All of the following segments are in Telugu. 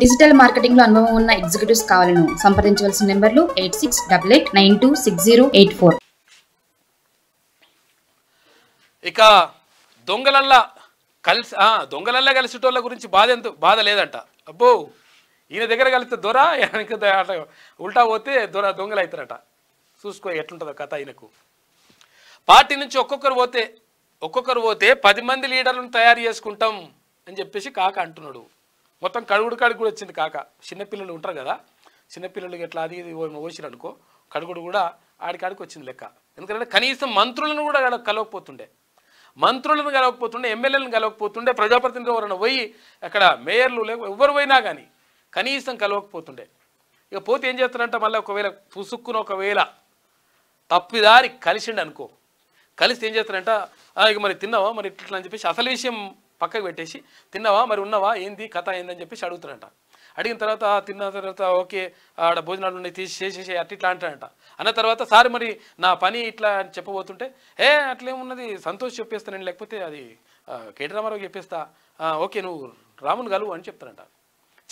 డిజిటల్ మార్కెటింగ్ లో అనుభవం ఉన్న ఎగ్జిక్యూటివ్స్ కావాలను సంప్రదించవలసిన నెంబర్లు eight six double eight nine two six zero eight four ఇక దొంగలల్లా కలిసి దొంగలల్లా కలిసేటోళ్ళ గురించి బాధ ఎంత బాధ లేదంట అబ్బో ఈయన దగ్గర కలిస్తే దొర ఉల్టా పోతే దొర దొంగలు అవుతారట చూసుకో ఎట్లుంటుందో కథ ఆయనకు పార్టీ నుంచి ఒక్కొక్కరు పోతే ఒక్కొక్కరు పోతే పది మంది లీడర్లను తయారు చేసుకుంటాం అని చెప్పేసి కాక అంటున్నాడు మొత్తం కడుగుడు కాడికి కూడా వచ్చింది కాక చిన్నపిల్లలు ఉంటారు కదా చిన్నపిల్లలకి ఎట్లా అది ఇది పోసిన అనుకో కడుగుడు కూడా ఆడికాడికి వచ్చింది లెక్క ఎందుకంటే కనీసం మంత్రులను కూడా కలవకపోతుండే మంత్రులను కలవకపోతుండే ఎమ్మెల్యేలను కలవకపోతుండే ప్రజాప్రతినిధి ఎవరైనా పోయి అక్కడ మేయర్లు లేక ఎవరు పోయినా కానీ కనీసం కలవకపోతుండే ఇక పోతే ఏం చేస్తారంటే మళ్ళీ ఒకవేళ పుసుక్కున ఒకవేళ తప్పిదారి కలిసిండు అనుకో కలిసి ఏం చేస్తారంట ఇక మరి తిన్నావా మరి ఇట్లా అని చెప్పేసి అసలు విషయం పక్కకు పెట్టేసి తిన్నావా మరి ఉన్నావా ఏంది కథ ఏందని చెప్పేసి అడుగుతాడంట అడిగిన తర్వాత తిన్న తర్వాత ఓకే ఆడ భోజనాలు ఉన్నాయి తీసి చేసేసి అట్ ఇట్లా అంటాడంట అన్న తర్వాత సార్ మరి నా పని ఇట్లా అని చెప్పబోతుంటే ఏ అట్లేమున్నది సంతోష్ చెప్పేస్తాను నేను లేకపోతే అది కేటీ రామారావు చెప్పేస్తా ఓకే నువ్వు రాముని గలువు అని చెప్తానంట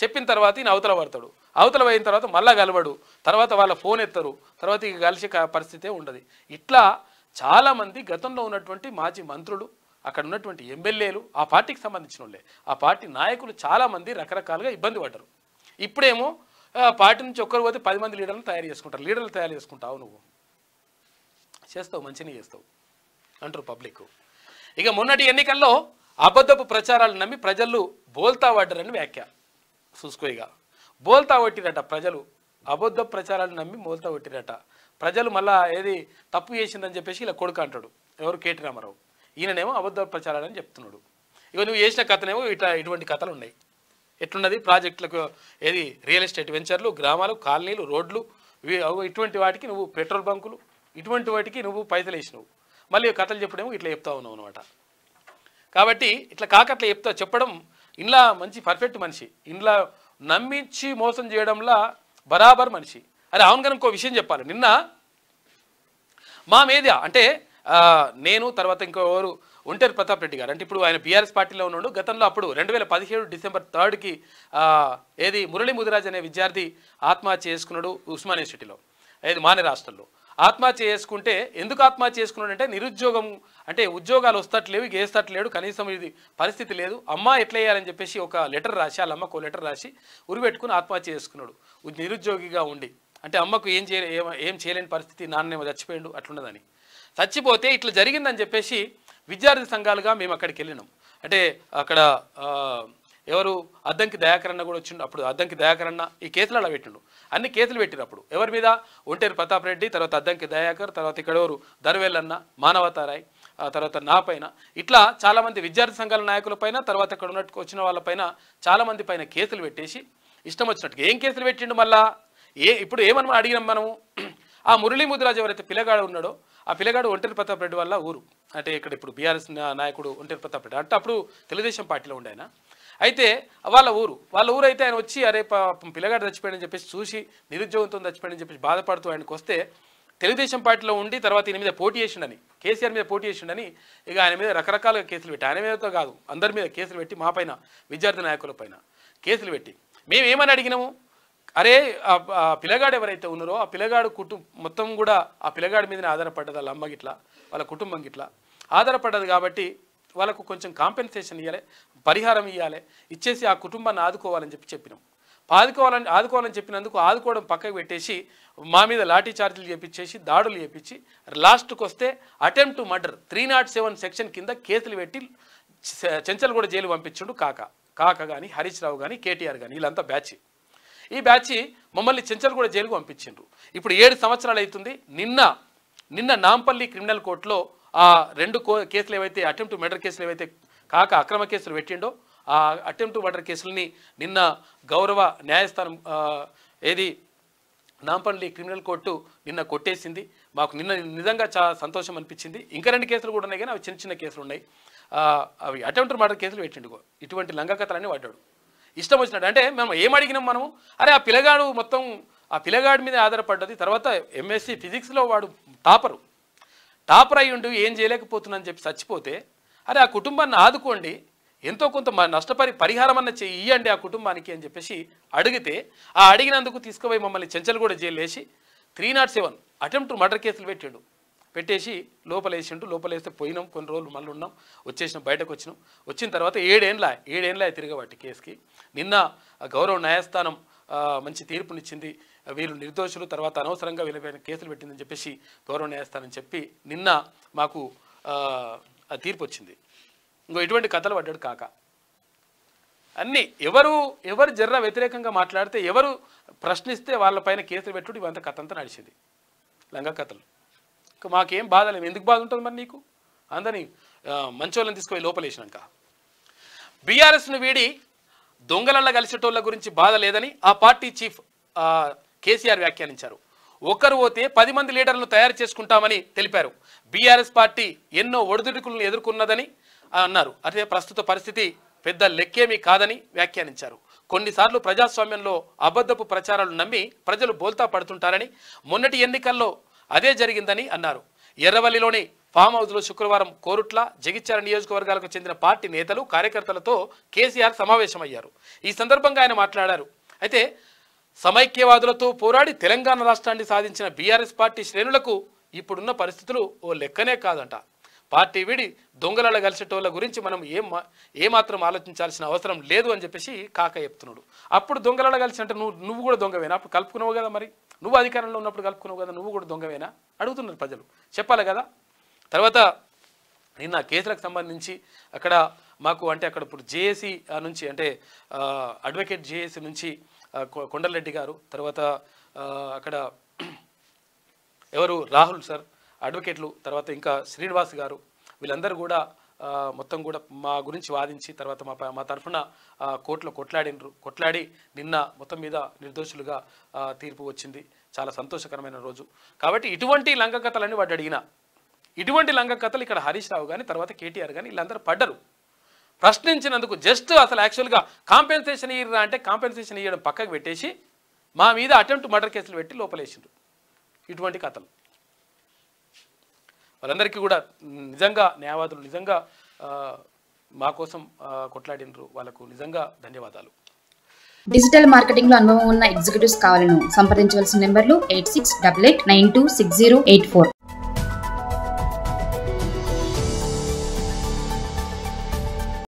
చెప్పిన తర్వాత ఈయన అవతల పడతాడు అవతల పోయిన తర్వాత మళ్ళా గలవడు తర్వాత వాళ్ళ ఫోన్ ఎత్తరు తర్వాత ఇక కలిసే పరిస్థితే ఉండదు ఇట్లా చాలామంది గతంలో ఉన్నటువంటి మాజీ మంత్రులు అక్కడ ఉన్నటువంటి ఎమ్మెల్యేలు ఆ పార్టీకి సంబంధించిన వాళ్ళే ఆ పార్టీ నాయకులు చాలామంది రకరకాలుగా ఇబ్బంది పడ్డారు ఇప్పుడేమో పార్టీ నుంచి ఒక్కరు పోతే పది మంది లీడర్లను తయారు చేసుకుంటారు లీడర్లు తయారు చేసుకుంటావు నువ్వు చేస్తావు మంచిని చేస్తావు అంటారు పబ్లిక్ ఇక మొన్నటి ఎన్నికల్లో అబద్ధపు ప్రచారాలు నమ్మి ప్రజలు బోల్తా పడ్డారని వ్యాఖ్య చూసుకోయిగా బోల్తా కొట్టిరట ప్రజలు అబద్ధ ప్రచారాలు నమ్మి బోల్తా కొట్టిరట ప్రజలు మళ్ళా ఏది తప్పు చేసిందని చెప్పేసి ఇలా కొడుకు అంటాడు ఎవరు కేటీ రామారావు ఈయననేమో అబద్ధ ప్రచారాలని చెప్తున్నాడు ఇక నువ్వు చేసిన కథనేమో ఇట్లా ఇటువంటి కథలు ఉన్నాయి ఎట్లున్నది ప్రాజెక్టులకు ఏది రియల్ ఎస్టేట్ వెంచర్లు గ్రామాలు కాలనీలు రోడ్లు ఇటువంటి వాటికి నువ్వు పెట్రోల్ బంకులు ఇటువంటి వాటికి నువ్వు పైసలు వేసినావు మళ్ళీ కథలు చెప్పడేమో ఇట్లా చెప్తా ఉన్నావు అనమాట కాబట్టి ఇట్లా కాకట్లా చెప్తా చెప్పడం ఇంట్లో మంచి పర్ఫెక్ట్ మనిషి ఇంట్లో నమ్మించి మోసం చేయడంలా బరాబర్ మనిషి అరే అవును కనుక విషయం చెప్పాలి నిన్న మా మీద అంటే నేను తర్వాత ఎవరు ఒంటరి ప్రతాప్ రెడ్డి గారు అంటే ఇప్పుడు ఆయన బీఆర్ఎస్ పార్టీలో ఉన్నాడు గతంలో అప్పుడు రెండు వేల పదిహేడు డిసెంబర్ థర్డ్కి ఏది మురళీ ముదిరాజ్ అనే విద్యార్థి ఆత్మహత్య చేసుకున్నాడు ఉస్మానియా ఏది మాని రాష్ట్రంలో ఆత్మహత్య చేసుకుంటే ఎందుకు ఆత్మహత్య చేసుకున్నాడంటే నిరుద్యోగం అంటే ఉద్యోగాలు వస్తట్లేవు గేస్తట్లేడు కనీసం ఇది పరిస్థితి లేదు అమ్మ ఎట్ల వేయాలని చెప్పేసి ఒక లెటర్ రాసి వాళ్ళ అమ్మకు లెటర్ రాసి ఉరిపెట్టుకుని ఆత్మహత్య చేసుకున్నాడు నిరుద్యోగిగా ఉండి అంటే అమ్మకు ఏం చేయ ఏం చేయలేని పరిస్థితి నాన్నేమో చచ్చిపోయాడు అట్లుండదని చచ్చిపోతే ఇట్లా జరిగిందని చెప్పేసి విద్యార్థి సంఘాలుగా మేము అక్కడికి వెళ్ళినాం అంటే అక్కడ ఎవరు అద్దంకి దయాకరణ కూడా వచ్చిండు అప్పుడు అద్దంకి దయాకరణ ఈ కేసులు అలా పెట్టిండు అన్ని కేసులు పెట్టిన అప్పుడు ఎవరి మీద ఒంటేరు ప్రతాప్ రెడ్డి తర్వాత అద్దంకి దయాకర్ తర్వాత ఇక్కడ ఎవరు దర్వేలన్న మానవతారాయ్ తర్వాత నా పైన ఇట్లా చాలామంది విద్యార్థి సంఘాల నాయకుల పైన తర్వాత అక్కడ ఉన్నట్టు వచ్చిన వాళ్ళపైన చాలామంది పైన కేసులు పెట్టేసి ఇష్టం వచ్చినట్టుగా ఏం కేసులు పెట్టిండు మళ్ళా ఏ ఇప్పుడు ఏమని అడిగినాం మనము ఆ మురళీ ముదిరాజు ఎవరైతే పిల్లగాడు ఉన్నాడో ఆ పిల్లగాడు ఒంటరి ప్రతాప్ రెడ్డి వల్ల ఊరు అంటే ఇక్కడ ఇప్పుడు బీఆర్ఎస్ నాయకుడు ఒంటరి ప్రతాప్ రెడ్డి అంటే అప్పుడు తెలుగుదేశం పార్టీలో ఉండే అయితే వాళ్ళ ఊరు వాళ్ళ ఊరు అయితే ఆయన వచ్చి అరే పిల్లగాడు చచ్చిపోయాడని చెప్పేసి చూసి నిరుద్యోగంతో చచ్చిపోయాడని చెప్పేసి బాధపడుతూ ఆయనకు వస్తే తెలుగుదేశం పార్టీలో ఉండి తర్వాత ఈయన మీద పోటీ చేసిండని కేసీఆర్ మీద పోటీ చేసిండని ఇక ఆయన మీద రకరకాలుగా కేసులు పెట్టి ఆయన మీదతో కాదు అందరి మీద కేసులు పెట్టి మా పైన విద్యార్థి నాయకుల పైన కేసులు పెట్టి మేము ఏమని అడిగినాము అరే ఆ పిల్లగాడు ఎవరైతే ఉన్నారో ఆ పిల్లగాడు కుటుంబం మొత్తం కూడా ఆ పిల్లగాడి మీదనే ఆధారపడ్డది వాళ్ళ అమ్మ గిట్లా వాళ్ళ కుటుంబం గిట్లా ఆధారపడ్డది కాబట్టి వాళ్ళకు కొంచెం కాంపెన్సేషన్ ఇవ్వాలి పరిహారం ఇవ్వాలి ఇచ్చేసి ఆ కుటుంబాన్ని ఆదుకోవాలని చెప్పి చెప్పినాం ఆదుకోవాలని ఆదుకోవాలని చెప్పినందుకు ఆదుకోవడం పక్కకు పెట్టేసి మా మీద లాఠీ చార్జీలు చేపించేసి దాడులు చేపించి లాస్ట్కి వస్తే attempt murder three nought seven section కింద కేసులు పెట్టి చెంచల్ కూడా జైలు పంపించుడు కాక కాక కానీ హరీష్ రావు కానీ కేటీఆర్ కానీ వీళ్ళంతా బ్యాచ్ ఈ బ్యాచ్ మమ్మల్ని చెంచల్గూడ జైలుకు పంపించిండ్రు ఇప్పుడు ఏడు సంవత్సరాలు అవుతుంది నిన్న నిన్న నాంపల్లి క్రిమినల్ కోర్టులో ఆ రెండు కేసులు ఏవైతే అటెంప్ట్ మర్డర్ కేసులు ఏవైతే కాక అక్రమ కేసులు పెట్టిండో ఆ అటెంప్ట్ మర్డర్ కేసులని నిన్న గౌరవ న్యాయస్థానం ఏది నాంపల్లి క్రిమినల్ కోర్టు నిన్న కొట్టేసింది మాకు నిన్న నిజంగా చాలా సంతోషం అనిపించింది ఇంకా రెండు కేసులు కూడా ఉన్నాయి కానీ అవి చిన్న చిన్న కేసులు ఉన్నాయి అవి అటెంప్ట్ మర్డర్ కేసులు పెట్టిండు ఇటువంటి లంగకథలన్నీ వాడ్డాడు ఇష్టం వచ్చినాడు అంటే మనం అడిగినాం మనము అరే ఆ పిల్లగాడు మొత్తం ఆ పిల్లగాడి మీద ఆధారపడ్డది తర్వాత ఎంఎస్సి ఫిజిక్స్లో వాడు టాపరు టాపర్ అయ్యి ఉండి ఏం అని చెప్పి చచ్చిపోతే అరే ఆ కుటుంబాన్ని ఆదుకోండి ఎంతో కొంత నష్టపరి పరిహారం అన్న చెయ్యండి ఆ కుటుంబానికి అని చెప్పేసి అడిగితే ఆ అడిగినందుకు తీసుకుపోయి మమ్మల్ని చెంచలు కూడా జైలు వేసి three nought seven attempt murder కేసులు పెట్టాడు పెట్టేసి లోపలేసిండు లోపలేస్తే పోయినాం కొన్ని రోజులు మళ్ళీ ఉన్నాం వచ్చేసినాం బయటకు వచ్చినాం వచ్చిన తర్వాత ఏడేండ్ల ఏడేండ్ల తిరగబట్టి కేసుకి నిన్న గౌరవ న్యాయస్థానం మంచి తీర్పునిచ్చింది వీళ్ళు నిర్దోషులు తర్వాత అనవసరంగా వీళ్ళపైన కేసులు పెట్టిందని చెప్పేసి గౌరవ న్యాయస్థానం చెప్పి నిన్న మాకు తీర్పు వచ్చింది ఇంకో ఇటువంటి కథలు పడ్డాడు కాక అన్ని ఎవరు ఎవరు జర్ర వ్యతిరేకంగా మాట్లాడితే ఎవరు ప్రశ్నిస్తే వాళ్ళపైన కేసులు పెట్టుడు ఇవంత కథ అంతా నడిచింది లంగా కథలు మాకేం బాధ లేదు ఎందుకు బాధ ఉంటుంది మరి నీకు అందరినీ మంచోళ్ళని తీసుకుపోయి లోపలేసినాక బీఆర్ఎస్ను వీడి దొంగల కలిసేటోళ్ళ గురించి బాధ లేదని ఆ పార్టీ చీఫ్ కేసీఆర్ వ్యాఖ్యానించారు ఒకరు పోతే పది మంది లీడర్లను తయారు చేసుకుంటామని తెలిపారు బీఆర్ఎస్ పార్టీ ఎన్నో ఒడిదుడుకులను ఎదుర్కొన్నదని అన్నారు అదే ప్రస్తుత పరిస్థితి పెద్ద లెక్కేమీ కాదని వ్యాఖ్యానించారు కొన్నిసార్లు ప్రజాస్వామ్యంలో అబద్ధపు ప్రచారాలు నమ్మి ప్రజలు బోల్తా పడుతుంటారని మొన్నటి ఎన్నికల్లో అదే జరిగిందని అన్నారు ఎర్రవల్లిలోని ఫామ్ హౌస్లో శుక్రవారం కోరుట్ల జగిత్యాల నియోజకవర్గాలకు చెందిన పార్టీ నేతలు కార్యకర్తలతో కేసీఆర్ సమావేశమయ్యారు ఈ సందర్భంగా ఆయన మాట్లాడారు అయితే సమైక్యవాదులతో పోరాడి తెలంగాణ రాష్ట్రాన్ని సాధించిన బీఆర్ఎస్ పార్టీ శ్రేణులకు ఇప్పుడున్న పరిస్థితులు ఓ లెక్కనే కాదంట పార్టీ విడి దొంగలలో కలిసేటోళ్ళ గురించి మనం ఏం ఏమాత్రం ఆలోచించాల్సిన అవసరం లేదు అని చెప్పేసి కాక చెప్తున్నాడు అప్పుడు దొంగలలో అంటే నువ్వు నువ్వు కూడా దొంగవేనా అప్పుడు కలుపుకున్నావు కదా మరి నువ్వు అధికారంలో ఉన్నప్పుడు కలుపుకున్నావు కదా నువ్వు కూడా దొంగవేనా అడుగుతున్నారు ప్రజలు చెప్పాలి కదా తర్వాత నిన్న కేసులకు సంబంధించి అక్కడ మాకు అంటే అక్కడ ఇప్పుడు జేఏసీ నుంచి అంటే అడ్వకేట్ జేఏసీ నుంచి కొండలరెడ్డి గారు తర్వాత అక్కడ ఎవరు రాహుల్ సార్ అడ్వకేట్లు తర్వాత ఇంకా శ్రీనివాస్ గారు వీళ్ళందరూ కూడా మొత్తం కూడా మా గురించి వాదించి తర్వాత మా మా తరఫున కోర్టులో కొట్లాడినరు కొట్లాడి నిన్న మొత్తం మీద నిర్దోషులుగా తీర్పు వచ్చింది చాలా సంతోషకరమైన రోజు కాబట్టి ఇటువంటి లంక కథలని వాడు అడిగిన ఇటువంటి లంక కథలు ఇక్కడ హరీష్ రావు కానీ తర్వాత కేటీఆర్ కానీ వీళ్ళందరూ పడ్డరు ప్రశ్నించినందుకు జస్ట్ అసలు యాక్చువల్గా కాంపెన్సేషన్ ఇయ్యరా అంటే కాంపెన్సేషన్ ఇవ్వడం పక్కకు పెట్టేసి మా మీద అటెంప్ట్ మర్డర్ కేసులు పెట్టి లోపలేసిండ్రు ఇటువంటి కథలు వాళ్ళందరికీ కూడా నిజంగా న్యాయవాదులు నిజంగా మా కోసం కొట్లాడినరు వాళ్ళకు నిజంగా ధన్యవాదాలు డిజిటల్ మార్కెటింగ్ లో అనుభవం ఉన్న ఎగ్జిక్యూటివ్స్ కావాలను సంప్రదించవలసిన నెంబర్లు eight six double eight nine two six zero eight four